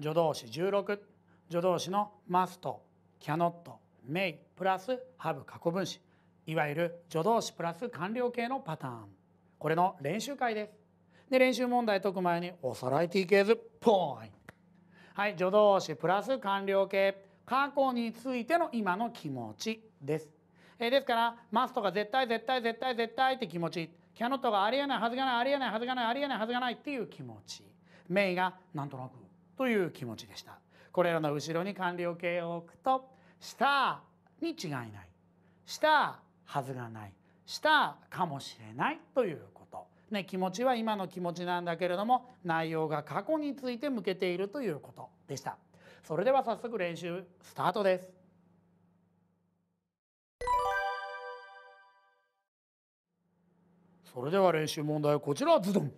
助動詞16助動詞の must、cannot、may プラス have 過去分詞いわゆる助動詞プラス完了形のパターンこれの練習会ですで練習問題解く前におさらい t k 図ポインはい助動詞プラス完了形過去についての今の気持ちですえですからマストが絶対絶対絶対絶対って気持ちキャノットがありえないはずがないありえないはずがないありえないはずがないっていう気持ちメイがなんとなくという気持ちでしたこれらの後ろに完了形を置くとしたに違いないしたはずがないしたかもしれないということ、ね、気持ちは今の気持ちなんだけれども内容が過去について向けているということでしたそれでは早速練習スタートですそれでは練習問題はこちらズドン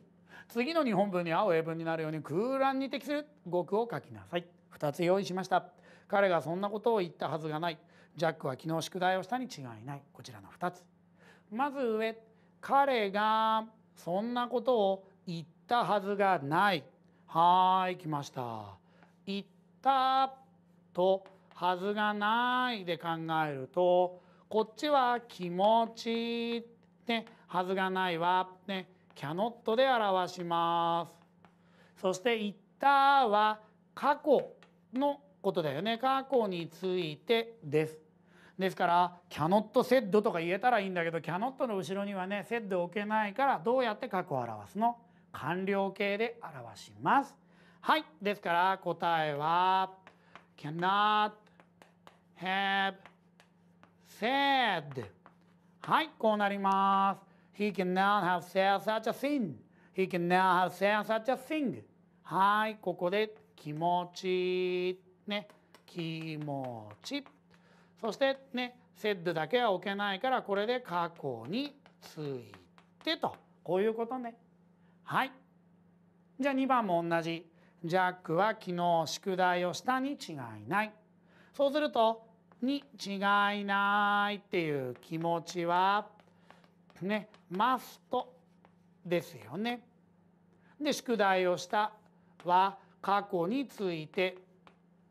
次の日本文に合う英文になるように空欄に適する語句を書きなさい2つ用意しました彼がそんなことを言ったはずがないジャックは昨日宿題をしたに違いないこちらの2つまず上彼がそんなことを言ったはずがないはい来ました言ったとはずがないで考えるとこっちは気持ちねはずがないわねキャノットで表しますそしていったは過去のことだよね過去についてですですからキャノット・セッ a とか言えたらいいんだけどキャノットの後ろにはねセッ i 置けないからどうやって過去を表すの完了形で表しますはいですから答えは cannot have said はいこうなります He can now have said such a thing. He can now have said such a thing. はい、ここで気持ち。ね、気持ち。そしてね、said だけは置けないから、これで過去についてと。こういうことね。はい。じゃあ2番も同じ。ジャックは昨日宿題をしたに違いない。そうすると、に違いないっていう気持ちはねマストですよね。で宿題をしたは過去について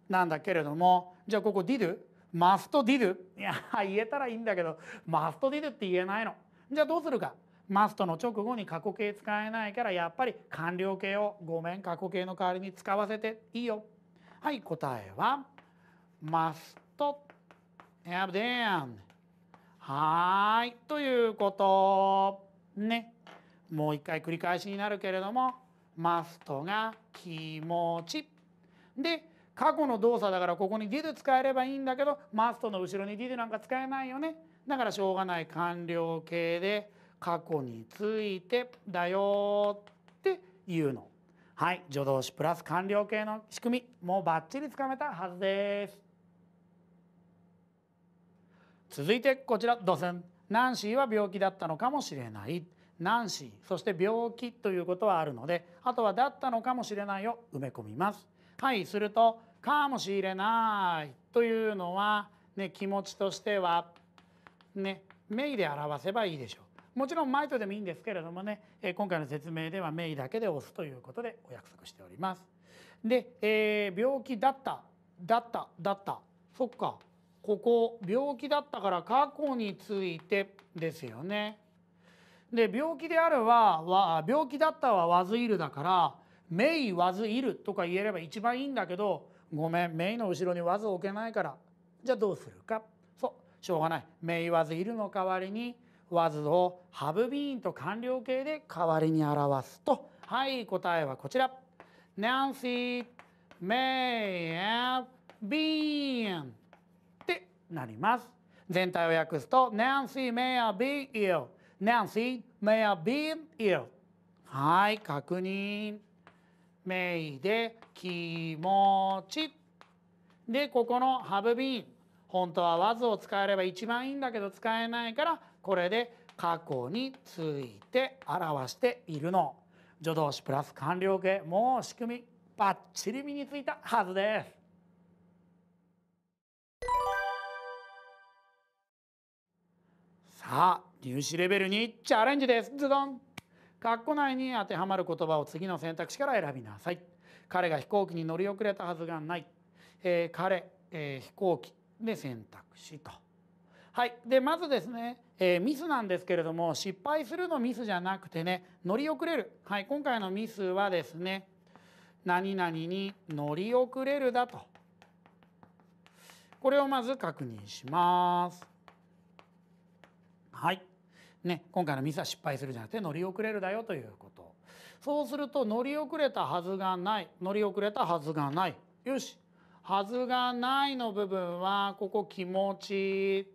なんだけれどもじゃあここ did マスト did いや言えたらいいんだけどマスト did って言えないの。じゃあどうするかマストの直後に過去形使えないからやっぱり完了形をごめん過去形の代わりに使わせていいよ。はい答えはマスト have them はい。ということ。ね。もう一回繰り返しになるけれども、マストが気持ち。で、過去の動作だからここに did 使えればいいんだけど、マストの後ろに did なんか使えないよね。だからしょうがない完了形で過去についてだよっていうの。はい。助動詞プラス完了形の仕組み、もうバッチリつかめたはずです。続いてこちらドセンナンシーは病気だったのかもしれないナンシーそして病気ということはあるのであとはだったのかもしれないを埋め込みますはいするとかもしれないというのは、ね、気持ちとしてはね名で表せばいいでしょうもちろん前とでもいいんですけれどもね今回の説明では名だけで押すということでお約束しておりますで、えー、病気だっただっただったそっかここ病気だったから過去についてですよね。で病気であるは病気だったはわずいるだから「めいわずいる」とか言えれば一番いいんだけど「ごめんめいの後ろにわず置けないからじゃあどうするか」そうしょうがない「めいわずいる」の代わりに「わず」をハブビーンと完了形で代わりに表すとはい答えはこちら。ナンシーメイアビーンなります。全体を訳すと Nancy may I be ill Nancy may I be ill はい確認 may で気持ちでここの have been 本当は was を使えれば一番いいんだけど使えないからこれで過去について表しているの助動詞プラス完了形もう仕組みバッチリ身についたはずですさあ入試レベルにチャレンジですズドン括弧内に当てはまる言葉を次の選択肢から選びなさい彼が飛行機に乗り遅れたはずがない、えー、彼、えー、飛行機で選択肢と。はい、でまずですね、えー、ミスなんですけれども失敗するのミスじゃなくてね乗り遅れる、はい、今回のミスはですね何々に乗り遅れるだとこれをまず確認します。はいね、今回のミスは失敗するじゃなくて乗り遅れるだよということそうすると乗り遅れたはずがない乗り遅れたはずがないよしはずがないの部分はここ気持ち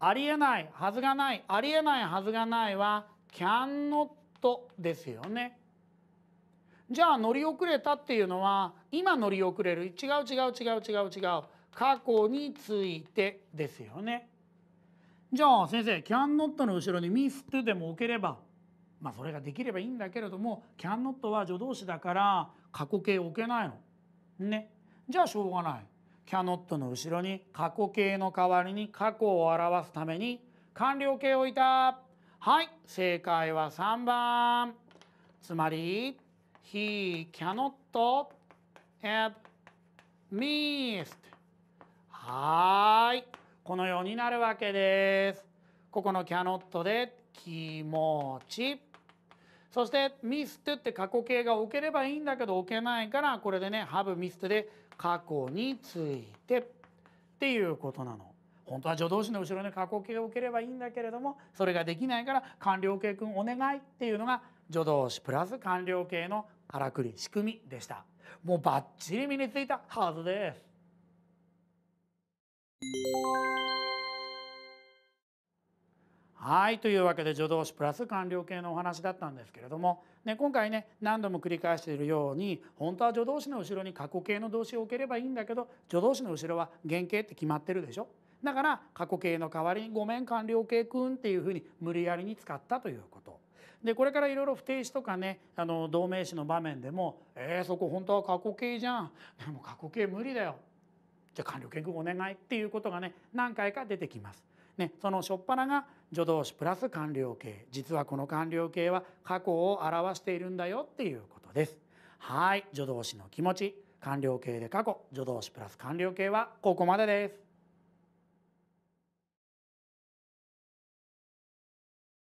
ありえないはずがないありえないはずがないは can not ですよねじゃあ乗り遅れたっていうのは今乗り遅れる違う違う違う違う違う過去についてですよね。じゃあ先生キャンノットの後ろにミストでも置ければまあそれができればいいんだけれどもキャンノットは助動詞だから過去形置けないの。ね。じゃあしょうがない。キャノットの後ろに過去形の代わりに過去を表すために完了形を置いた。はい正解は3番。つまり He cannot have missed. はい。このようになるわけです。ここのキャノットで気持ち。そしてミストって過去形が置ければいいんだけど置けないからこれでねハブミス m で過去についてっていうことなの。本当は助動詞の後ろに過去形を置ければいいんだけれどもそれができないから完了形くんお願いっていうのが助動詞プラス完了形のからくり仕組みでした。もうバッチリ身についたはずです。はいというわけで助動詞プラス完了形のお話だったんですけれども、ね、今回ね何度も繰り返しているように本当は助動詞の後ろに過去形の動詞を置ければいいんだけど助動詞の後ろは原形って決まってるでしょだから過去形の代わりに「ごめん完了形くん」っていうふうに無理やりに使ったということ。でこれからいろいろ不定詞とかねあの同名詞の場面でも「えー、そこ本当は過去形じゃん」でも過去形無理だよじゃあ官僚研究お願いっていうことがね何回か出てきます。ね、その初っ端が助動詞プラス官僚形実はこの官僚形は過去を表しているんだよっていうことです。はい助動詞の気持ち官僚形で過去助動詞プラス官僚形はここまでです。